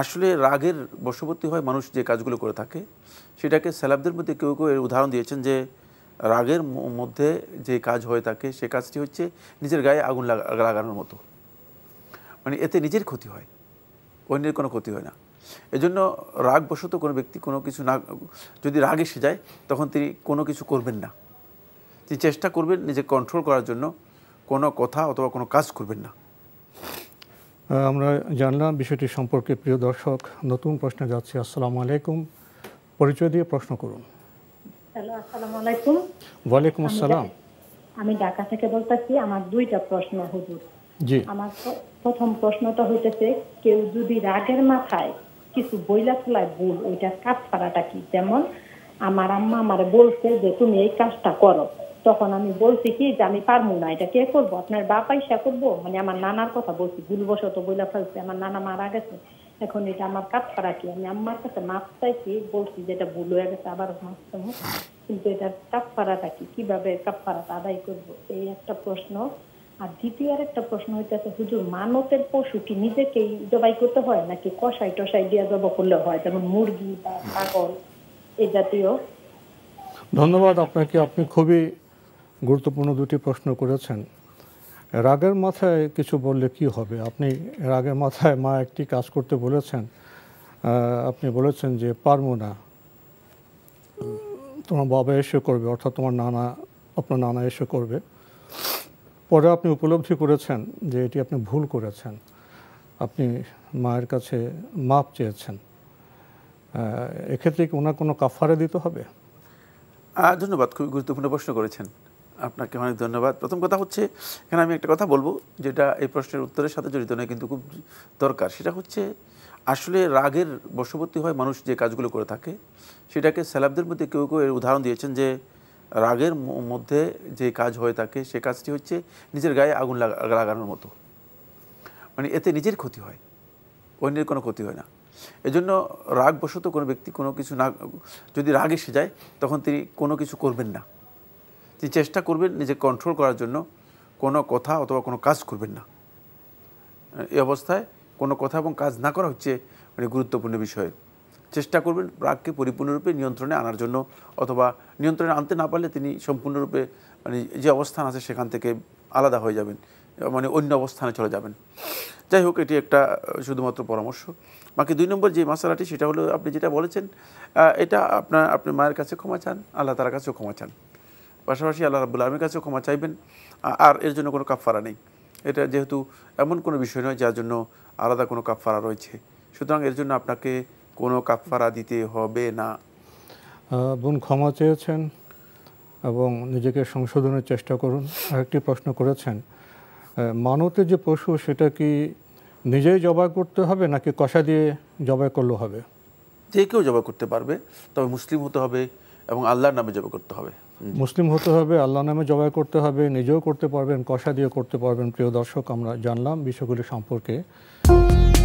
আসলে রাগের বশবর্তী হয় মানুষ যে কাজগুলো করে থাকে সেটাকে স্যালাবদের মধ্যে কেউ কেউ এর উদাহরণ দিয়েছেন যে রাগের মধ্যে যে কাজ হয়ে থাকে সে কাজটি হচ্ছে নিজের গায়ে আগুন লাগানোর মতো মানে এতে নিজের ক্ষতি হয় অন্যের কোনো ক্ষতি হয় না এজন্য রাগ বশত কোনো ব্যক্তি কোনো কিছু না যদি রাগ এসে যায় তখন তিনি কোনো কিছু করবেন না তিনি চেষ্টা করবেন নিজে কন্ট্রোল করার জন্য কোনো কথা অথবা কোনো কাজ করবেন না আমরা জানলাম বিষয়টি সম্পর্কে প্রিয় দর্শক নতুন প্রশ্নে যাচ্ছি আসসালামু আলাইকুম পরিচয় দিয়ে প্রশ্ন করুন ওয়ালাইকুম আসসালাম আমি ঢাকা থেকে বলতেছি আমার দুইটা প্রশ্ন হুজুর জি আমার প্রথম প্রশ্নটা হইতেছে কেউ যদি রাগের মাথায় কিছু বইলা তোলায় ভুল ওইটার কাজ ছাড়াটা কি যেমন আমার আম্মা আমার বলছে যে তুমি এই কাজটা করো তখন আমি বলছি কি যে আমি পারবো না এটা কে করবো আপনার বা আইসা করবো মানে আমার নানার কথা বলছি ভুলবশত বইলা ফেলছে আমার নানা মারা গেছে এখন এটা আমার কাজ করা কি আমি আমার কাছে মাপ চাইছি বলছি এটা ভুল হয়ে গেছে আবার মাপ হ্যাঁ? কিন্তু এটার কি কিভাবে কাপড়াটা আদায় করবো এই একটা প্রশ্ন আর দ্বিতীয় আর একটা প্রশ্ন হইতেছে হুজুর মানতের পশু কি নিজেকেই জবাই করতে হয় নাকি কষাই টসাই দিয়ে জব করলে হয় যেমন মুরগি বা ছাগল এ জাতীয় ধন্যবাদ আপনাকে আপনি খুবই গুরুত্বপূর্ণ দুটি প্রশ্ন করেছেন রাগের মাথায় কিছু বললে কি হবে আপনি রাগের মাথায় মা একটি কাজ করতে বলেছেন আপনি বলেছেন যে পারবো না তোমার বাবা এসে করবে অর্থাৎ তোমার নানা আপনার নানা এসে করবে পরে আপনি উপলব্ধি করেছেন যে এটি আপনি ভুল করেছেন আপনি মায়ের কাছে মাপ চেয়েছেন এক্ষেত্রে কি ওনার কোনো কাফারে দিতে হবে ধন্যবাদ খুবই গুরুত্বপূর্ণ প্রশ্ন করেছেন আপনাকে অনেক ধন্যবাদ প্রথম কথা হচ্ছে এখানে আমি একটা কথা বলবো যেটা এই প্রশ্নের উত্তরের সাথে জড়িত নয় কিন্তু খুব দরকার সেটা হচ্ছে আসলে রাগের বশবর্তী হয় মানুষ যে কাজগুলো করে থাকে সেটাকে স্যালাবদের মধ্যে কেউ কেউ এর উদাহরণ দিয়েছেন যে রাগের মধ্যে যে কাজ হয়ে থাকে সে কাজটি হচ্ছে নিজের গায়ে আগুন লাগানোর মতো মানে এতে নিজের ক্ষতি হয় অন্যের কোনো ক্ষতি হয় না এজন্য রাগবশত কোনো ব্যক্তি কোনো কিছু না যদি রাগ এসে যায় তখন তিনি কোনো কিছু করবেন না তিনি চেষ্টা করবেন নিজে কন্ট্রোল করার জন্য কোনো কথা অথবা কোনো কাজ করবেন না এই অবস্থায় কোনো কথা এবং কাজ না করা হচ্ছে মানে গুরুত্বপূর্ণ বিষয় চেষ্টা করবেন রাগকে পরিপূর্ণরূপে নিয়ন্ত্রণে আনার জন্য অথবা নিয়ন্ত্রণে আনতে না পারলে তিনি সম্পূর্ণরূপে মানে যে অবস্থান আছে সেখান থেকে আলাদা হয়ে যাবেন মানে অন্য অবস্থানে চলে যাবেন যাই হোক এটি একটা শুধুমাত্র পরামর্শ বাকি দুই নম্বর যে মশলাটি সেটা হলো আপনি যেটা বলেছেন এটা আপনার আপনি মায়ের কাছে ক্ষমা চান আল্লাহ তার কাছেও ক্ষমা চান পাশাপাশি আল্লাহ রাবুল আলমীর কাছে ক্ষমা চাইবেন আর এর জন্য কোনো কাফারা নেই এটা যেহেতু এমন কোনো বিষয় নয় যার জন্য আলাদা কোনো কাফারা রয়েছে সুতরাং এর জন্য আপনাকে কোনো কাফারা দিতে হবে না বোন ক্ষমা চেয়েছেন এবং নিজেকে সংশোধনের চেষ্টা করুন আরেকটি প্রশ্ন করেছেন মানতে যে পশু সেটা কি নিজেই জবাই করতে হবে নাকি কষা দিয়ে জবাই করলে হবে যে কেউ জবাই করতে পারবে তবে মুসলিম হতে হবে এবং আল্লাহর নামে জবাই করতে হবে মুসলিম হতে হবে আল্লাহ নামে জবাই করতে হবে নিজেও করতে পারবেন কষা দিয়ে করতে পারবেন প্রিয় দর্শক আমরা জানলাম বিষয়গুলি সম্পর্কে